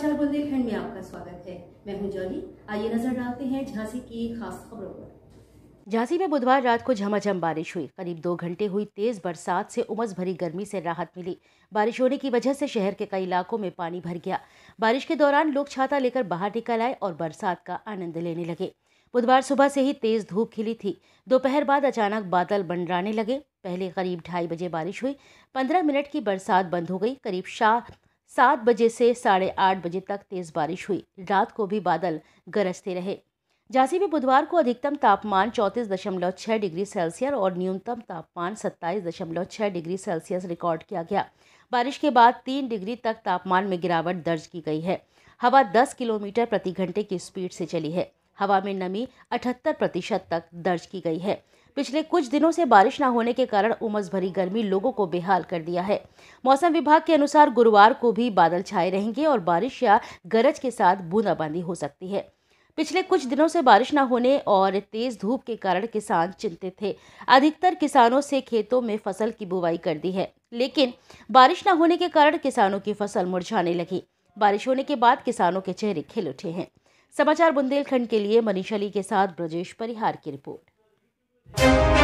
समाचार बुंदेलखंड में आपका स्वागत है मैं हूं जॉली आइए नजर डालते हैं झांसी की खास खबरों पर झांसी में बुधवार रात को झमाझम बारिश हुई करीब दो घंटे हुई तेज बरसात से उमस भरी गर्मी से राहत मिली बारिश होने की वजह से शहर के कई इलाकों में पानी भर गया बारिश के दौरान लोग छाता लेकर बाहर निकल आए और बरसात का आनंद लेने लगे बुधवार सुबह से ही तेज धूप खिली थी दोपहर बाद अचानक बादल बनराने लगे पहले करीब ढाई बजे बारिश हुई पंद्रह मिनट की बरसात बंद हो गई करीब शाह सात बजे से साढ़े आठ बजे तक तेज़ बारिश हुई रात को भी बादल गरजते रहे झांसी में बुधवार को अधिकतम तापमान चौंतीस दशमलव छः डिग्री सेल्सियस और न्यूनतम तापमान सत्ताईस दशमलव छः डिग्री सेल्सियस रिकॉर्ड किया गया बारिश के बाद तीन डिग्री तक तापमान में गिरावट दर्ज की गई है हवा दस किलोमीटर प्रति घंटे की स्पीड से चली है हवा में नमी अठहत्तर प्रतिशत तक दर्ज की गई है पिछले कुछ दिनों से बारिश न होने के कारण उमस भरी गर्मी लोगों को बेहाल कर दिया है मौसम विभाग के अनुसार गुरुवार को भी बादल छाए रहेंगे और बारिश या गरज के साथ बूंदाबांदी हो सकती है पिछले कुछ दिनों से बारिश न होने और तेज धूप के कारण किसान चिंतित थे अधिकतर किसानों से खेतों में फसल की बुवाई कर दी है लेकिन बारिश न होने के कारण किसानों की फसल मुरझाने लगी बारिश होने के बाद किसानों के चेहरे खिल उठे हैं समाचार बुंदेलखंड के लिए मनीषली के साथ ब्रजेश परिहार की रिपोर्ट